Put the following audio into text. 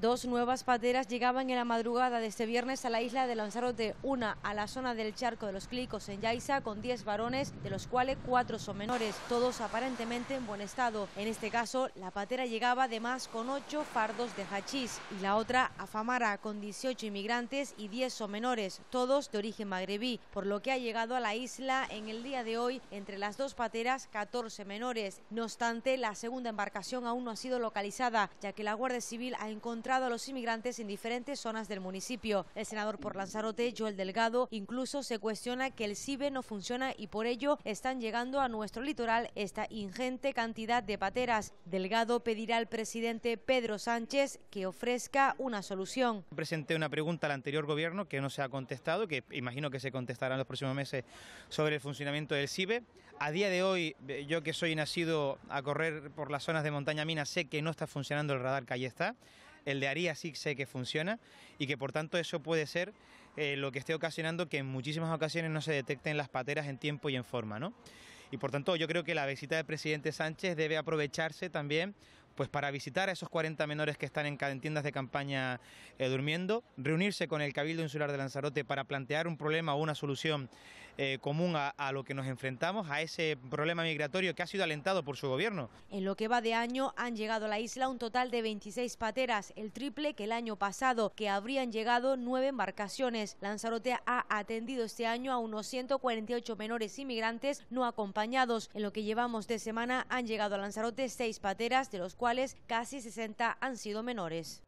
Dos nuevas pateras llegaban en la madrugada de este viernes a la isla de Lanzarote, una a la zona del charco de los Clicos en Yaiza con 10 varones, de los cuales cuatro son menores, todos aparentemente en buen estado. En este caso, la patera llegaba además con 8 fardos de hachís y la otra a Famara con 18 inmigrantes y 10 son menores, todos de origen magrebí, por lo que ha llegado a la isla en el día de hoy entre las dos pateras 14 menores. No obstante, la segunda embarcación aún no ha sido localizada, ya que la Guardia Civil ha encontrado a los inmigrantes en diferentes zonas del municipio. El senador por Lanzarote, Joel Delgado, incluso se cuestiona que el CIBE no funciona y por ello están llegando a nuestro litoral esta ingente cantidad de pateras. Delgado pedirá al presidente Pedro Sánchez que ofrezca una solución. Presenté una pregunta al anterior gobierno que no se ha contestado, que imagino que se contestará en los próximos meses sobre el funcionamiento del CIBE. A día de hoy, eh, yo que soy nacido a correr por las zonas de montaña mina, sé que no está funcionando el radar que ahí está el de Aria sí sé que funciona y que por tanto eso puede ser eh, lo que esté ocasionando que en muchísimas ocasiones no se detecten las pateras en tiempo y en forma, Y por tanto yo creo que la visita del presidente Sánchez debe aprovecharse también pues para visitar a esos 40 menores que están en, tiendas de campaña eh, durmiendo, reunirse con el Cabildo Insular de Lanzarote para plantear un problema o una solución eh, común a, a, lo que nos enfrentamos, a ese problema migratorio que ha sido alentado por su gobierno. En lo que va de año han llegado a la isla un total de 26 pateras, el triple que el año pasado, que habrían llegado nueve embarcaciones. Lanzarote ha atendido este año a unos 148 menores inmigrantes no acompañados. En lo que llevamos de semana han llegado a Lanzarote seis pateras, de los cuales casi 60 han sido menores.